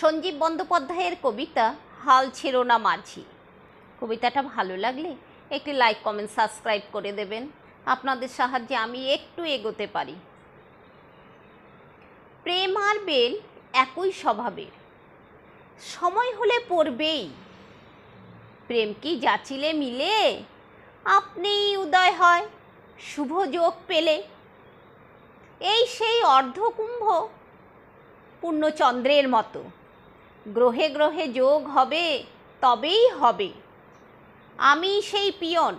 সঞ্জীব বন্দ্যোপাধ্যায়ের কবিতা হাল ছিল না মাঝি কবিতাটা ভালো লাগলে একটি লাইক কমেন্ট সাবস্ক্রাইব করে দেবেন আপনাদের সাহায্যে আমি একটু এগোতে পারি প্রেম আর বেল একই স্বভাবের সময় হলে পড়বেই প্রেম কি যাচিলে মিলে আপনিই উদয় হয় শুভ যোগ পেলে এই সেই অর্ধকুম্ভ পূর্ণচন্দ্রের মতো গ্রহে গ্রহে যোগ হবে তবেই হবে আমি সেই পিয়ন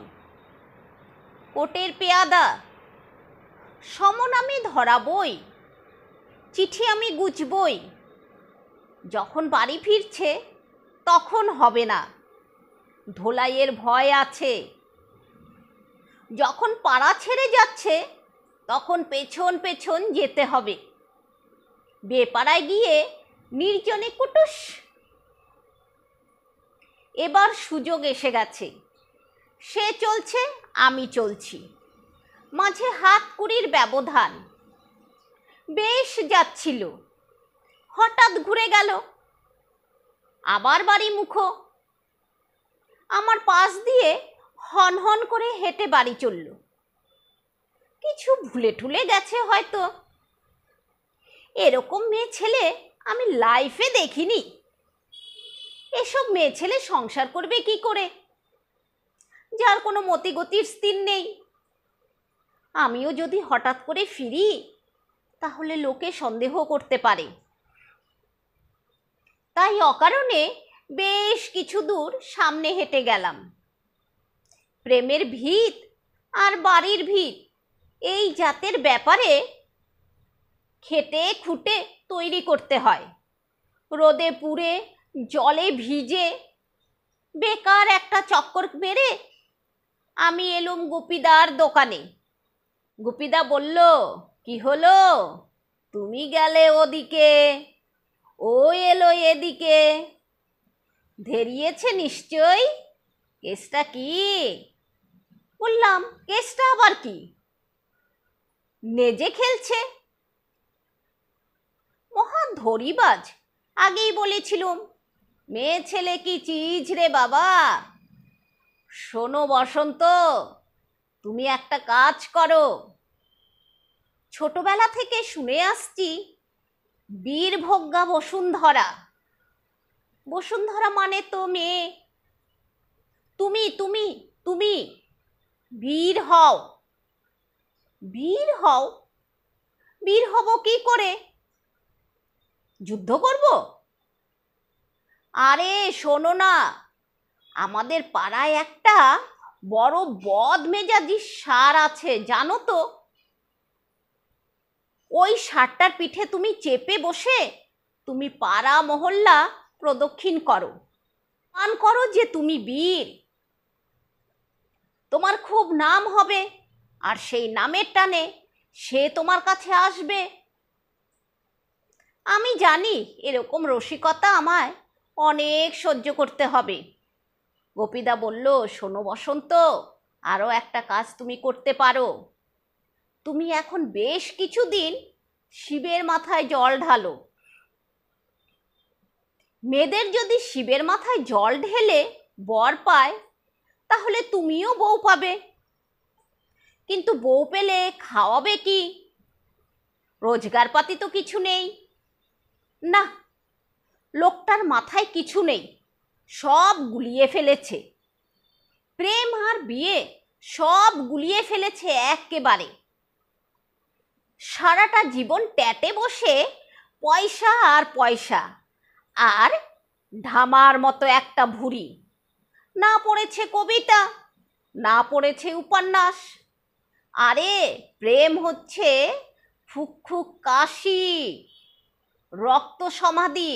কোটের পেয়াদা সমন আমি ধরাবই চিঠি আমি গুছবই যখন বাড়ি ফিরছে তখন হবে না ধোলাইয়ের ভয় আছে যখন পাড়া ছেড়ে যাচ্ছে তখন পেছন পেছন যেতে হবে বেপাড়ায় গিয়ে নির্জনে কুটুস এবার সুযোগ এসে গেছে সে চলছে আমি চলছি মাঝে হাত কুড়ির ব্যবধান বেশ যাচ্ছিল হঠাৎ ঘুরে গেল আবার বাড়ি মুখো আমার পাশ দিয়ে হন হন করে হেঁটে বাড়ি চলল কিছু ভুলে ঠুলে গেছে হয়তো এরকম মেয়ে ছেলে আমি লাইফে দেখিনি এসব মেয়ে ছেলে সংসার করবে কি করে যার কোনো মতিগতির স্থির নেই আমিও যদি হঠাৎ করে ফিরি তাহলে লোকে সন্দেহ করতে পারে তাই অকারণে বেশ কিছু দূর সামনে হেঁটে গেলাম প্রেমের ভিত আর বাড়ির ভিত এই জাতের ব্যাপারে খেটে খুঁটে তৈরি করতে হয় রোদে পুড়ে জলে ভিজে বেকার একটা চক্কর মেরে আমি এলুম গুপিদার দোকানে গুপিদা বলল কি হলো তুমি গেলে ওদিকে ও এলো এদিকে ধেরিয়েছে নিশ্চয়ই কেসটা কি বললাম কেসটা আবার কি নেজে খেলছে মহা ধরিবাজ আগেই বলেছিলুম মেয়ে ছেলে কি চিজ রে বাবা শোনো বসন্ত তুমি একটা কাজ করো ছোটবেলা থেকে শুনে আসছি বীরভোগ্যা বসুন্ধরা বসুন্ধরা মানে তো মেয়ে তুমি তুমি তুমি বীর হও বীর হও বীর হব কি করে যুদ্ধ করব আরে শোনো না আমাদের পাড়ায় একটা বড় বদ মেজাজি সার আছে জানো তো ওই সারটার পিঠে তুমি চেপে বসে তুমি পাড়া মহল্লা প্রদক্ষিণ করো পান করো যে তুমি বীর তোমার খুব নাম হবে আর সেই নামের টানে সে তোমার কাছে আসবে আমি জানি এরকম রসিকতা আমায় অনেক সহ্য করতে হবে গোপীদা বলল শোনো বসন্ত আরও একটা কাজ তুমি করতে পারো তুমি এখন বেশ কিছুদিন শিবের মাথায় জল ঢালো মেয়েদের যদি শিবের মাথায় জল ঢেলে বর পায় তাহলে তুমিও বউ পাবে কিন্তু বউ পেলে খাওয়াবে কি রোজগারপাতি তো কিছু নেই না লোকটার মাথায় কিছু নেই সব গুলিয়ে ফেলেছে প্রেম আর বিয়ে সব গুলিয়ে ফেলেছে একেবারে সারাটা জীবন ট্যাটে বসে পয়সা আর পয়সা আর ঢামার মতো একটা ভুরি না পড়েছে কবিতা না পড়েছে উপন্যাস আরে প্রেম হচ্ছে ফুক ফুক কাশি রক্ত সমাধি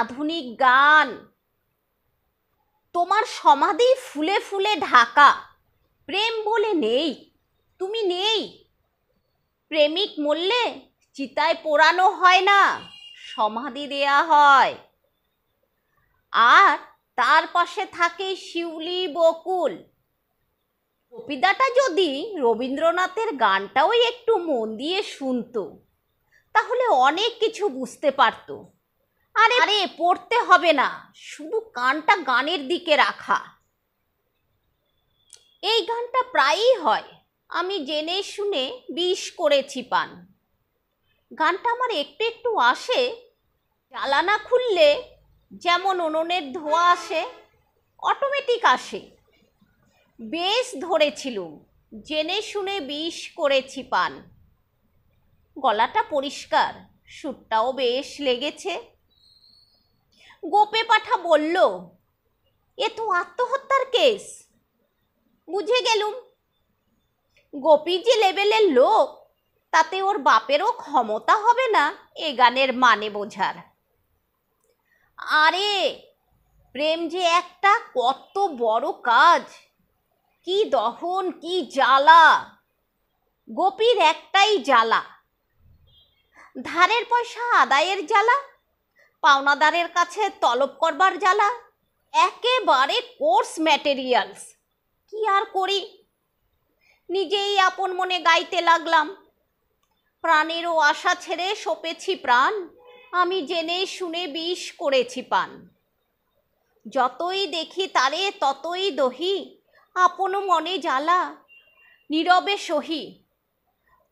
আধুনিক গান তোমার সমাধি ফুলে ফুলে ঢাকা প্রেম বলে নেই তুমি নেই প্রেমিক মরলে চিতায় পোড়ানো হয় না সমাধি দেয়া হয় আর তার পাশে থাকে শিউলি বকুল কপিদাটা যদি রবীন্দ্রনাথের গানটাও একটু মন দিয়ে শুনতো তাহলে অনেক কিছু বুঝতে পারত আরে আরে পড়তে হবে না শুধু কানটা গানের দিকে রাখা এই গানটা প্রায়ই হয় আমি জেনে শুনে বিষ করেছি পান গানটা আমার একটু একটু আসে জ্বালানা খুললে যেমন উনুনের ধোয়া আসে অটোমেটিক আসে বেশ ধরেছিলুম জেনে শুনে বিষ করেছি পান গলাটা পরিষ্কার সুরটাও বেশ লেগেছে গোপে পাঠা বলল এ তো আত্মহত্যার কেস বুঝে গেলুম গোপী যে লেভেলের লোক তাতে ওর বাপেরও ক্ষমতা হবে না এ গানের মানে বোঝার আরে প্রেম যে একটা কত বড় কাজ কি দহন কি জ্বালা গোপীর একটাই জ্বালা ধারের পয়সা আদায়ের জ্বালা পাওনাদারের কাছে তলব করবার জ্বালা একেবারে কোর্স ম্যাটেরিয়ালস কি আর করি নিজেই আপন মনে গাইতে লাগলাম প্রাণেরও আশা ছেড়ে সপেছি প্রাণ আমি জেনে শুনে বিষ করেছি পান যতই দেখি তারে ততই দহি আপন মনে জ্বালা নীরবে সহি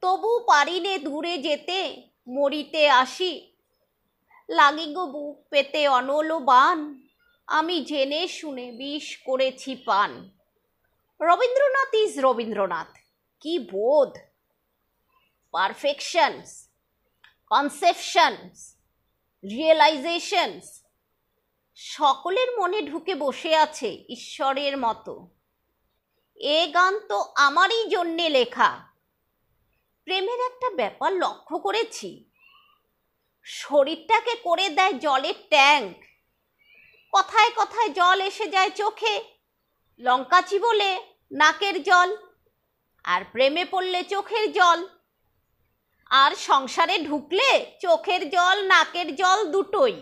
তবু পারিনে দূরে যেতে মরিতে আসি লাগি গো বুক পেতে অনল বান আমি জেনে শুনে বিষ করেছি পান রবীন্দ্রনাথ ইজ রবীন্দ্রনাথ কি বোধ পারফেকশনস কনসেপশনস রিয়েলাইজেশনস সকলের মনে ঢুকে বসে আছে ঈশ্বরের মতো এ গান তো আমারই জন্যে লেখা প্রেমের একটা ব্যাপার লক্ষ্য করেছি শরীরটাকে করে দেয় জলের ট্যাঙ্ক কথায় কথায় জল এসে যায় চোখে লঙ্কাচি বলে নাকের জল আর প্রেমে পড়লে চোখের জল আর সংসারে ঢুকলে চোখের জল নাকের জল দুটোই